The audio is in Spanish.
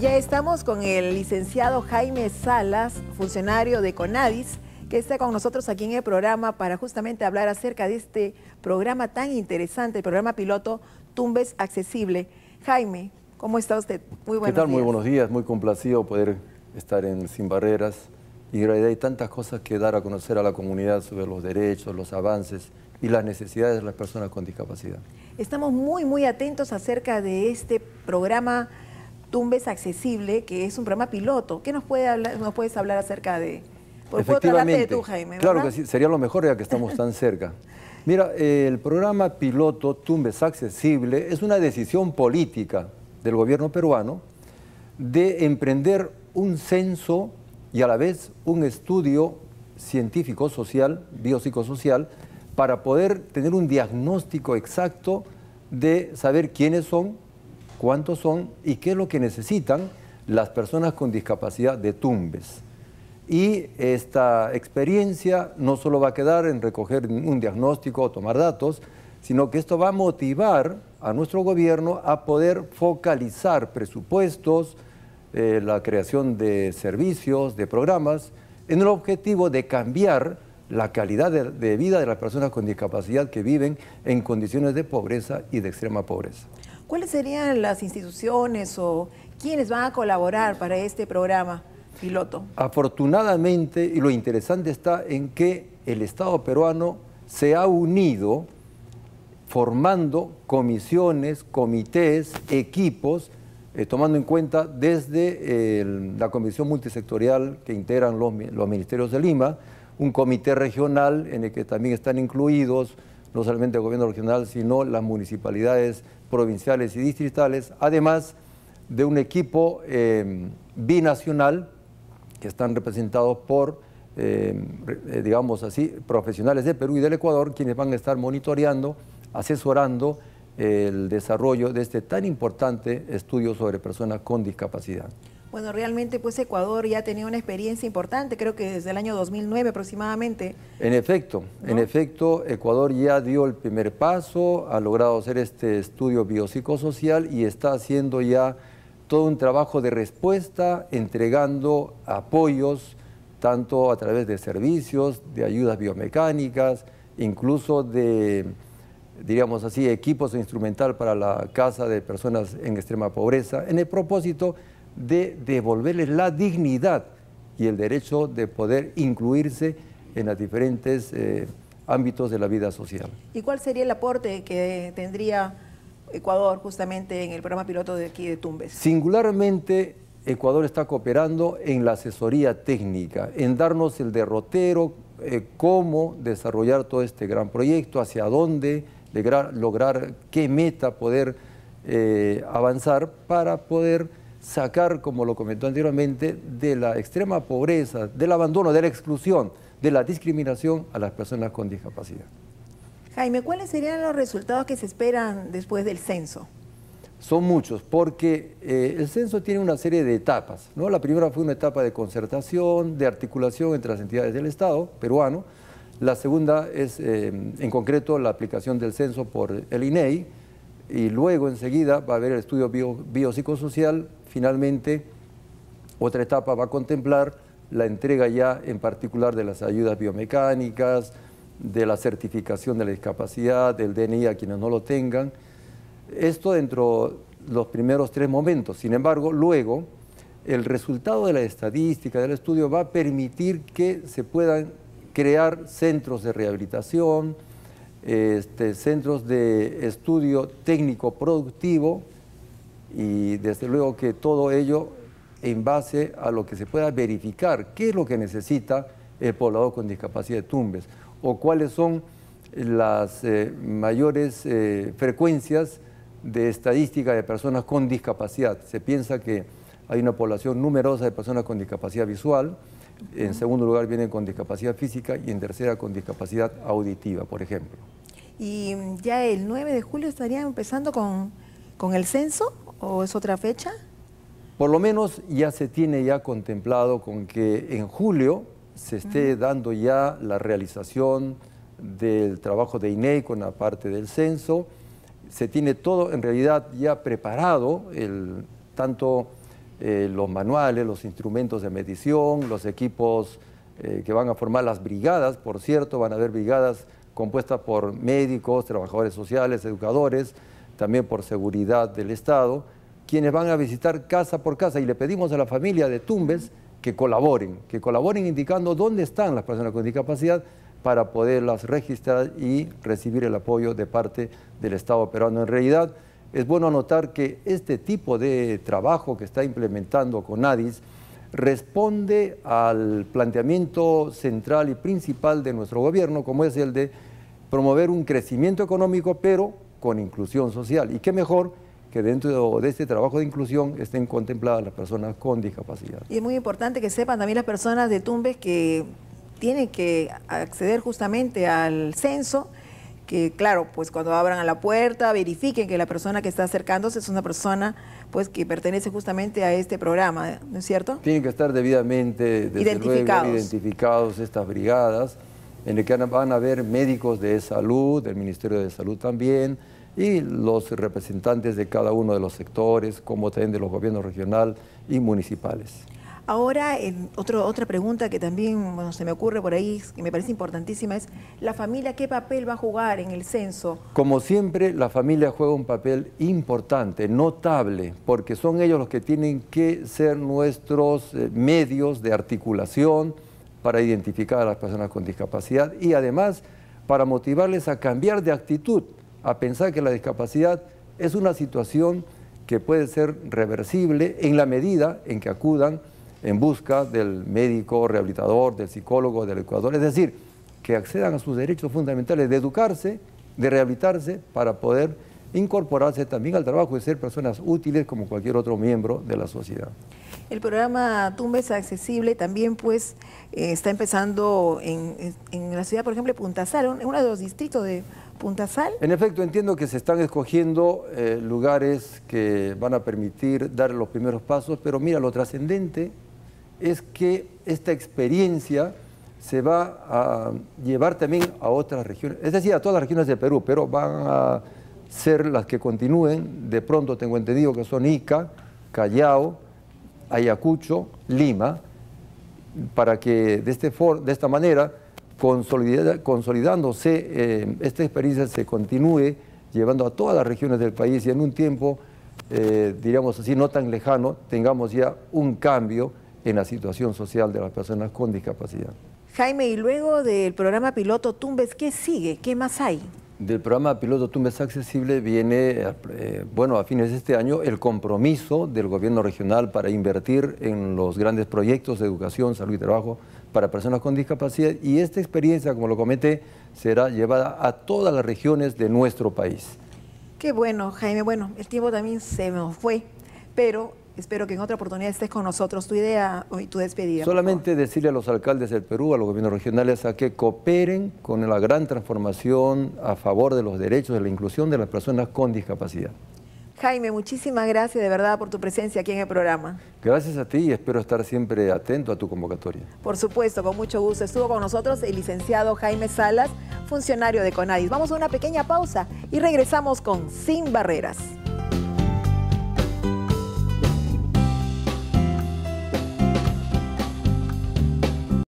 ya estamos con el licenciado Jaime Salas, funcionario de CONADIS, que está con nosotros aquí en el programa para justamente hablar acerca de este programa tan interesante, el programa piloto Tumbes Accesible. Jaime, ¿cómo está usted? Muy buenos ¿Qué tal? Muy buenos días, muy complacido poder estar en Sin Barreras. Y en realidad hay tantas cosas que dar a conocer a la comunidad sobre los derechos, los avances y las necesidades de las personas con discapacidad. Estamos muy, muy atentos acerca de este programa Tumbes Accesible, que es un programa piloto. ¿Qué nos, puedes hablar acerca de...? Efectivamente. de tú, Jaime, Claro que sí, sería lo mejor ya que estamos tan cerca. Mira, el programa piloto Tumbes Accesible es una decisión política del gobierno peruano de emprender un censo y a la vez un estudio científico-social, biopsicosocial, para poder tener un diagnóstico exacto de saber quiénes son, cuántos son y qué es lo que necesitan las personas con discapacidad de Tumbes. Y esta experiencia no solo va a quedar en recoger un diagnóstico o tomar datos, sino que esto va a motivar a nuestro gobierno a poder focalizar presupuestos, eh, la creación de servicios, de programas, en el objetivo de cambiar la calidad de vida de las personas con discapacidad que viven en condiciones de pobreza y de extrema pobreza. ¿Cuáles serían las instituciones o quiénes van a colaborar para este programa piloto? Afortunadamente, y lo interesante está en que el Estado peruano se ha unido formando comisiones, comités, equipos, eh, tomando en cuenta desde la comisión multisectorial que integran los, los, ministerios de Lima, un comité regional en el que también están incluidos no solamente el gobierno regional, sino las municipalidades provinciales y distritales, además de un equipo eh, binacional que están representados por, eh, eh, digamos así, profesionales de Perú y del Ecuador, quienes van a estar monitoreando, asesorando el desarrollo de este tan importante estudio sobre personas con discapacidad. Bueno, realmente pues Ecuador ya ha tenido una experiencia importante, creo que desde el año 2009 aproximadamente. En efecto, en efecto, Ecuador ya dio el primer paso, ha logrado hacer este estudio biopsicosocial y está haciendo ya todo un trabajo de respuesta, entregando apoyos tanto a través de servicios, de ayudas biomecánicas, incluso de, diríamos así, equipos instrumental para la casa de personas en extrema pobreza, en el propósito de devolverles la dignidad y el derecho de poder incluirse en los diferentes eh, ámbitos de la vida social. ¿Y cuál sería el aporte que tendría Ecuador justamente en el programa piloto de aquí de Tumbes? Singularmente, Ecuador está cooperando en la asesoría técnica, en darnos el derrotero, eh, cómo desarrollar todo este gran proyecto, hacia dónde lograr, qué meta poder eh, avanzar para poder sacar, como lo comentó anteriormente, de la extrema pobreza, del abandono, de la exclusión, de la discriminación a las personas con discapacidad. Jaime, ¿cuáles serían los resultados que se esperan después del censo? Son muchos, porque eh, el censo tiene una serie de etapas. ¿no? La primera fue una etapa de concertación, de articulación entre las entidades del Estado peruano. La segunda es, eh, en concreto, la aplicación del censo por el INEI y luego enseguida va a haber el estudio biopsicosocial, finalmente otra etapa va a contemplar la entrega ya en particular de las ayudas biomecánicas, de la certificación de la discapacidad, del DNI a quienes no lo tengan. Esto dentro de los primeros tres momentos. Sin embargo, luego el resultado de la estadística del estudio va a permitir que se puedan crear centros de rehabilitación, este, centros de estudio técnico productivo y desde luego que todo ello en base a lo que se pueda verificar, qué es lo que necesita el poblador con discapacidad de Tumbes o cuáles son las eh, mayores eh, frecuencias de estadística de personas con discapacidad. Se piensa que hay una población numerosa de personas con discapacidad visual, en segundo lugar viene con discapacidad física y en tercera con discapacidad auditiva, por ejemplo. ¿Y ya el 9 de julio estarían empezando con, con el censo o es otra fecha? Por lo menos ya se tiene ya contemplado con que en julio se esté dando ya la realización del trabajo de INEI con la parte del censo. Se tiene todo en realidad ya preparado, el, tanto eh, los manuales, los instrumentos de medición, los equipos eh, que van a formar las brigadas, por cierto, van a haber brigadas compuestas por médicos, trabajadores sociales, educadores, también por seguridad del Estado, quienes van a visitar casa por casa y le pedimos a la familia de Tumbes que colaboren, que colaboren indicando dónde están las personas con discapacidad para poderlas registrar y recibir el apoyo de parte del Estado peruano. En realidad, es bueno anotar que este tipo de trabajo que está implementando CONADIS responde al planteamiento central y principal de nuestro gobierno, como es el de promover un crecimiento económico, pero con inclusión social. Y qué mejor que dentro de este trabajo de inclusión estén contempladas las personas con discapacidad. Y es muy importante que sepan también las personas de Tumbes que tienen que acceder justamente al censo que claro, pues cuando abran a la puerta, verifiquen que la persona que está acercándose es una persona pues que pertenece justamente a este programa, ¿no es cierto? Tienen que estar debidamente identificados. estas brigadas, en el que van a haber médicos de salud, del Ministerio de Salud también, y los representantes de cada uno de los sectores, como también de los gobiernos regional y municipales. Ahora, en otra pregunta que también se me ocurre por ahí, que me parece importantísima, es la familia, ¿qué papel va a jugar en el censo? Como siempre, la familia juega un papel importante, notable, porque son ellos los que tienen que ser nuestros eh, medios de articulación para identificar a las personas con discapacidad y además para motivarles a cambiar de actitud, a pensar que la discapacidad es una situación que puede ser reversible en la medida en que acudan en busca del médico, rehabilitador, del psicólogo, del educador. Es decir, que accedan a sus derechos fundamentales de educarse, de rehabilitarse para poder incorporarse también al trabajo y ser personas útiles como cualquier otro miembro de la sociedad. El programa Tumbes Accesible también pues eh, está empezando en, la ciudad, por ejemplo, Punta Sal, en uno de los distritos de Punta Sal. En efecto, entiendo que se están escogiendo eh, lugares que van a permitir dar los primeros pasos, pero mira, lo trascendente es que esta experiencia se va a llevar también a otras regiones, es decir, a todas las regiones de Perú, pero van a ser las que continúen, de pronto tengo entendido que son Ica, Callao, Ayacucho, Lima, para que de, este de esta manera, consolidándose eh, esta experiencia, se continúe llevando a todas las regiones del país y en un tiempo, eh, diríamos así, no tan lejano, tengamos ya un cambio en la situación social de las personas con discapacidad. Jaime, y luego del programa piloto Tumbes, ¿qué sigue? ¿Qué más hay? Del programa piloto Tumbes Accesible viene, eh, bueno, a fines de este año, el compromiso del gobierno regional para invertir en los grandes proyectos de educación, salud y trabajo para personas con discapacidad. Y esta experiencia, como lo comenté, será llevada a todas las regiones de nuestro país. Qué bueno, Jaime. Bueno, el tiempo también se nos fue, pero Espero que en otra oportunidad estés con nosotros. Tu idea y tu despedida. Solamente decirle a los alcaldes del Perú, a los gobiernos regionales, a que cooperen con la gran transformación a favor de los derechos, de la inclusión de las personas con discapacidad. Jaime, muchísimas gracias de verdad por tu presencia aquí en el programa. Gracias a ti y espero estar siempre atento a tu convocatoria. Por supuesto, con mucho gusto. Estuvo con nosotros el licenciado Jaime Salas, funcionario de CONADIS. Vamos a una pequeña pausa y regresamos con Sin Barreras.